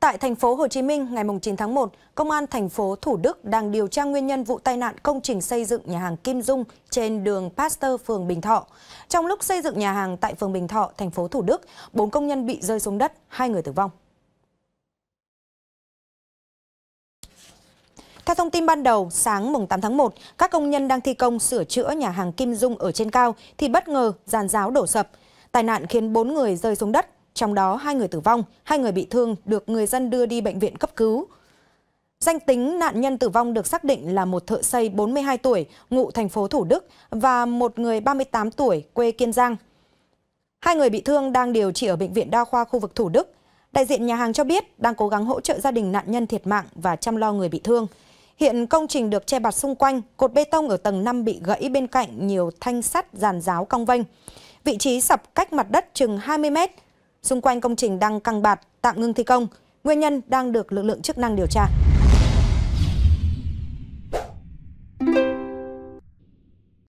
Tại thành phố Hồ Chí Minh, ngày 9 tháng 1, Công an thành phố Thủ Đức đang điều tra nguyên nhân vụ tai nạn công trình xây dựng nhà hàng Kim Dung trên đường Pasteur, phường Bình Thọ. Trong lúc xây dựng nhà hàng tại phường Bình Thọ, thành phố Thủ Đức, 4 công nhân bị rơi xuống đất, 2 người tử vong. Theo thông tin ban đầu, sáng mùng 8 tháng 1, các công nhân đang thi công sửa chữa nhà hàng Kim Dung ở trên cao thì bất ngờ giàn giáo đổ sập. Tai nạn khiến 4 người rơi xuống đất, trong đó hai người tử vong, hai người bị thương được người dân đưa đi bệnh viện cấp cứu. Danh tính nạn nhân tử vong được xác định là một thợ xây 42 tuổi, ngụ thành phố Thủ Đức và một người 38 tuổi, quê Kiên Giang. Hai người bị thương đang điều trị ở Bệnh viện Đa khoa khu vực Thủ Đức. Đại diện nhà hàng cho biết đang cố gắng hỗ trợ gia đình nạn nhân thiệt mạng và chăm lo người bị thương. Hiện công trình được che bạt xung quanh, cột bê tông ở tầng 5 bị gãy bên cạnh nhiều thanh sắt giàn giáo cong vênh. Vị trí sập cách mặt đất chừng 20 mét, Xung quanh công trình đang căng bạt, tạm ngưng thi công. Nguyên nhân đang được lực lượng chức năng điều tra.